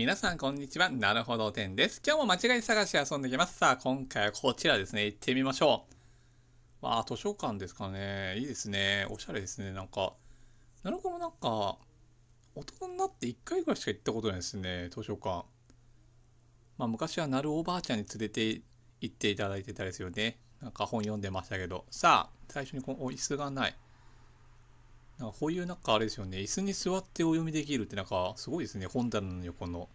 皆さんこんにちは。なるほどんです。今日も間違い探し遊んできます。さあ、今回はこちらですね。行ってみましょう。わあ、図書館ですかね。いいですね。おしゃれですね。なんか、なるほどなんか、大人になって1回ぐらいしか行ったことないですね。図書館。まあ、昔はなるおばあちゃんに連れて行っていただいてたですよね。なんか本読んでましたけど。さあ、最初にこの、お、椅子がない。なんかこういうなんかあれですよね、椅子に座ってお読みできるってなんかすごいですね、本棚の横の。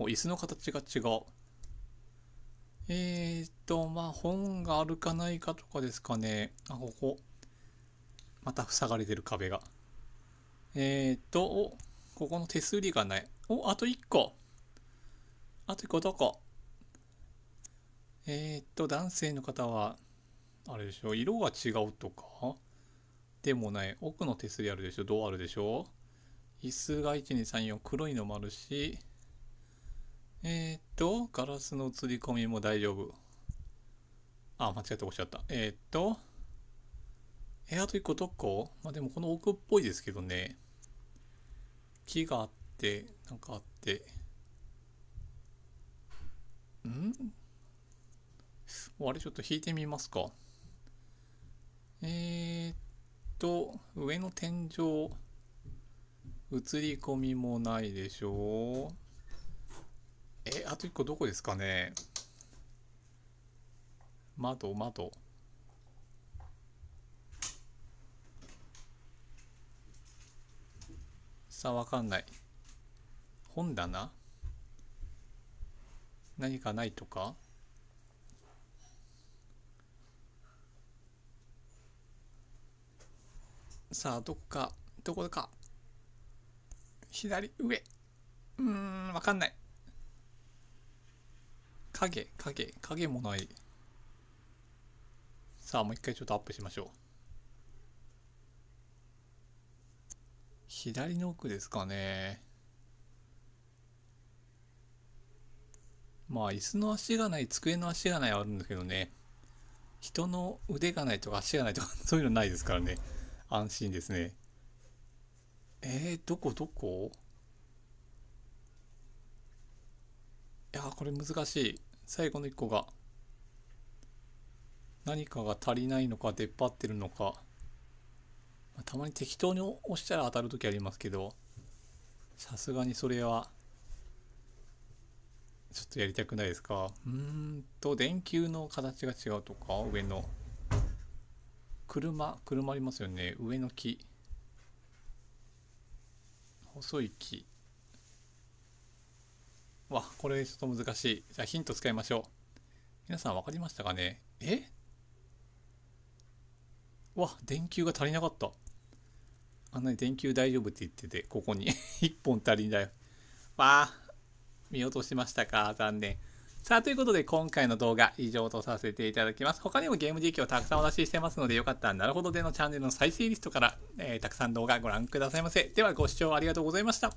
椅子の形が違う。えー、っと、まあ本があるかないかとかですかね。あ、ここ。また塞がれてる壁が。えー、っと、お、ここの手すりがない。お、あと1個。あと1個どこえー、っと、男性の方は、あれでしょう、色が違うとかでもない奥の手すりあるでしょどうあるでしょ椅子が1234黒いのもあるしえー、っとガラスの映り込みも大丈夫あ間違っておっしゃったえー、っとえあと1個どこまあでもこの奥っぽいですけどね木があってなんかあってんあれちょっと引いてみますかと上の天井映り込みもないでしょうえあと1個どこですかね窓窓さあわかんない本棚何かないとかさあ、どこか、どこか。左上。うん、わかんない。影、影、影もない。さあ、もう一回ちょっとアップしましょう。左の奥ですかね。まあ、椅子の足がない、机の足がないはあるんですけどね。人の腕がないとか足がないとか、そういうのないですからね。安心ですね。えー、どこどこいやこれ難しい。最後の1個が。何かが足りないのか出っ張ってるのか、まあ、たまに適当に押したら当たる時ありますけどさすがにそれはちょっとやりたくないですかうーんと電球の形が違うとか上の車車ありますよね上の木細い木わこれちょっと難しいじゃあヒント使いましょう皆さん分かりましたかねえわ電球が足りなかったあんなに電球大丈夫って言っててここに1 本足りないわあ見落としましたか残念さあ、ということで今回の動画以上とさせていただきます。他にもゲーム実況をたくさんお出ししてますので、よかったらなるほどでのチャンネルの再生リストから、えー、たくさん動画ご覧くださいませ。ではご視聴ありがとうございました。